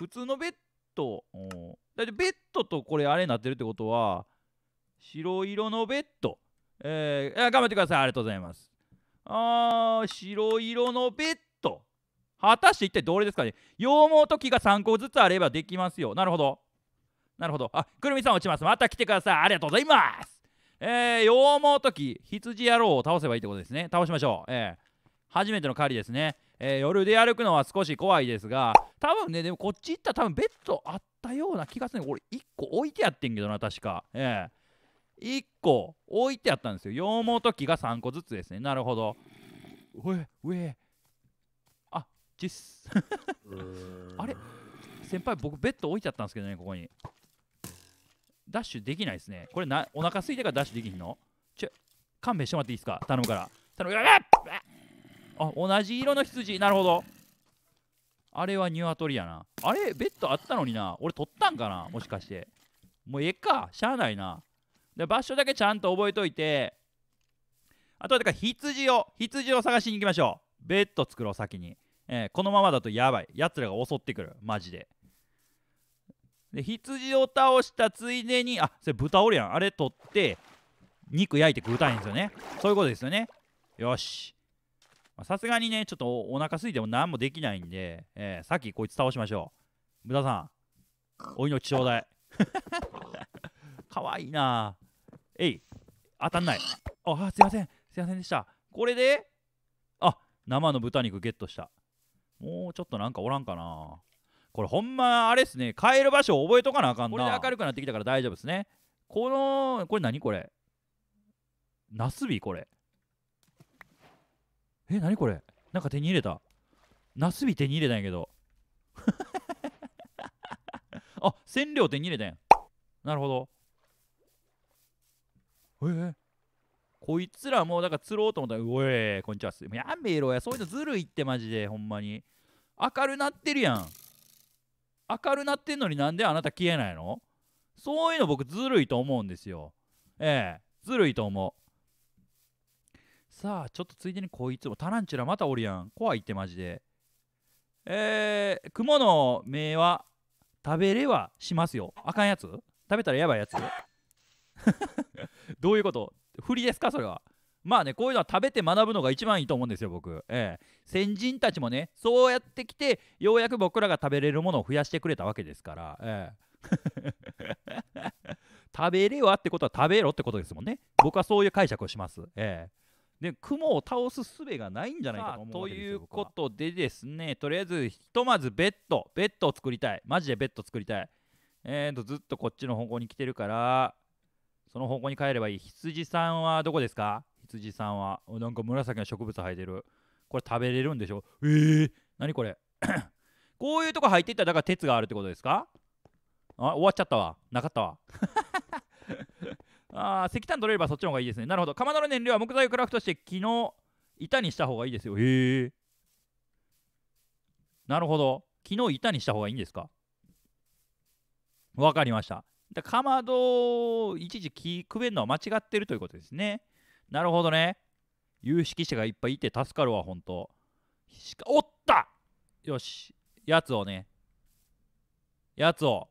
普通のベッドだってベッドとこれあれになってるってことは白色のベッドえー、頑張ってくださいありがとうございますあー白色のベッド果たして一体どれですかね羊毛と木が3個ずつあればできますよなるほどなるほどあくるみさん落ちますまた来てくださいありがとうございますえー、羊毛と木羊野郎を倒せばいいってことですね倒しましょうえー、初めての狩りですねえー、夜で歩くのは少し怖いですが多分ねでもこっち行ったら多分ベッドあったような気がするこれ1個置いてやってんけどな確かええー、1個置いてあったんですよ羊毛と木が3個ずつですねなるほどうえうえあちっすあれ先輩僕ベッド置いちゃったんですけどねここにダッシュできないですねこれなお腹空いてからダッシュできんのちょ勘弁してもらっていいですか頼むから頼むからあ同じ色の羊なるほどあれはニワトリやなあれベッドあったのにな俺取ったんかなもしかしてもうええかしゃあないなで場所だけちゃんと覚えといてあとはだから羊を羊を探しに行きましょうベッド作ろう先に、えー、このままだとやばいやつらが襲ってくるマジでで羊を倒したついでにあそれ豚おるやんあれ取って肉焼いて食うたいんですよねそういうことですよねよしさすがにね、ちょっとお腹空いても何もできないんで、えー、さっきこいつ倒しましょう。豚さん、お命ちょうだい。かわいいなえい、当たんない。あ、すいません。すいませんでした。これで、あ、生の豚肉ゲットした。もうちょっとなんかおらんかなこれほんまあれっすね、帰る場所覚えとかなあかんな。これで明るくなってきたから大丈夫ですね。この、これ何これナスビこれ。え何これなんか手に入れたなすび手に入れたんやけど あ染料手に入れたんやなるほどえー、こいつらもうだから釣ろうと思ったら「うえこんにちは」やめろやそういうのずるいってマジでほんまに明るなってるやん明るなってんのになんであなた消えないのそういうの僕ずるいと思うんですよええー、ずるいと思うさあちょっとついでにこいつもタランチュラまたおるやん怖いってマジでえー、雲の目は食べれはしますよあかんやつ食べたらやばいやつ どういうことふりですかそれはまあねこういうのは食べて学ぶのが一番いいと思うんですよ僕、ええ、先人たちもねそうやってきてようやく僕らが食べれるものを増やしてくれたわけですから、ええ、食べれはってことは食べろってことですもんね僕はそういう解釈をします、ええで雲を倒す術がないんじゃないかと思うわけですよということでですねとりあえずひとまずベッドベッドを作りたいマジでベッド作りたいえーとずっとこっちの方向に来てるからその方向に帰ればいい羊さんはどこですか羊さんはなんか紫の植物生えてるこれ食べれるんでしょえー、何これ こういうとこ入っていったらだから鉄があるってことですかあ終わっちゃったわなかったわああ、石炭取れればそっちの方がいいですね。なるほど。かまどの燃料は木材をクラフトして木の板にした方がいいですよ。へえ。なるほど。木の板にした方がいいんですかわかりました。でかまど一時木くべるのは間違ってるということですね。なるほどね。有識者がいっぱいいて助かるわ、ほんと。おったよし。やつをね。やつを。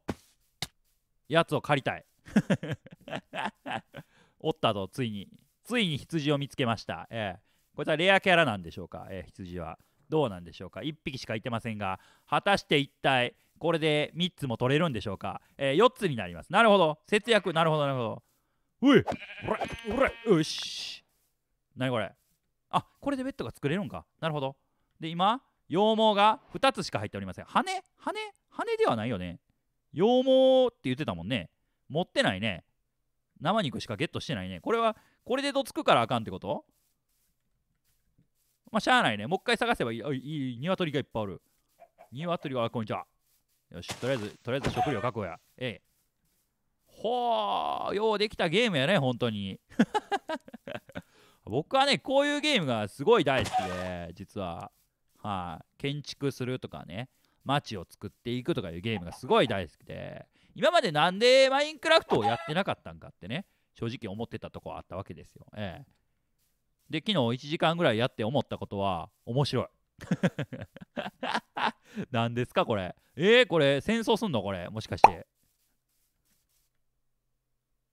やつを借りたい。おったぞ、ついに。ついに羊を見つけました。えー、こいつはレアキャラなんでしょうか、えー、羊は。どうなんでしょうか。1匹しかいてませんが、果たして一体、これで3つも取れるんでしょうか。えー、4つになります。なるほど。節約、なるほど、なるほど。ういおれおれよし。なにこれあ、これでベッドが作れるんか。なるほど。で、今、羊毛が2つしか入っておりません。羽羽羽ではないよね。羊毛って言ってたもんね。持ってないね。生肉しかゲットしてないね。これは、これでどつくからあかんってことまあ、しゃあないね。もう一回探せばいい。いい、鶏がいっぱいおる。鶏が、あ、こんにちは。よし、とりあえず、とりあえず食料確保や。ええ。ほー、ようできたゲームやね、本当に。僕はね、こういうゲームがすごい大好きで、実は。はい、あ、建築するとかね、街を作っていくとかいうゲームがすごい大好きで。今までなんでマインクラフトをやってなかったんかってね、正直思ってたとこあったわけですよ。ええ。で、昨日1時間ぐらいやって思ったことは、面白い。何ですかこれ。えー、これ、戦争すんのこれ。もしかして。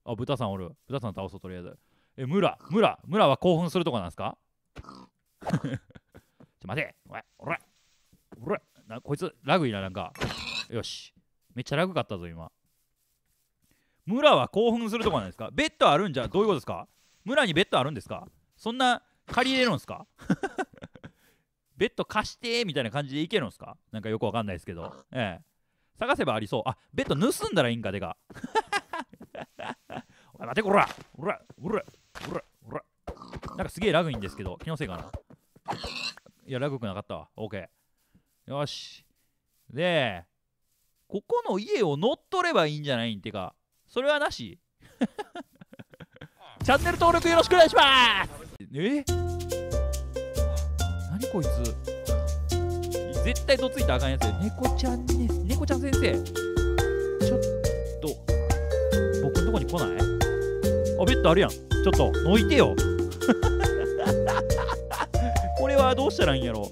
あ、豚さんおる。豚さん倒そう、とりあえず。え、村、村、村は興奮するとこなんですか ちょ、待て。おい、おら、おら、なこいつ、ラグいな、なんか。よし。めっちゃ楽かったぞ今村は興奮するとこなんですかベッドあるんじゃどういうことですか村にベッドあるんですかそんな借りれるんですか ベッド貸してみたいな感じでいけるんですかなんかよくわかんないですけど。ええ。探せばありそう。あ、ベッド盗んだらいいんか、でか。おい、待てこらおらおらおらおらなんかすげえラグいんですけど、気のせいかな。いや、ラグくなかったわ。オーケー。よし。で、ここの家を乗っ取ればいいんじゃないんてかそれはなし チャンネル登録よろしくお願いしますえ何こいつ絶対どついたらあかんやつ猫ちゃんね猫ちゃん先生ちょっと僕んとこに来ないあベッドあるやんちょっとのいてよ これはどうしたらいいんやろ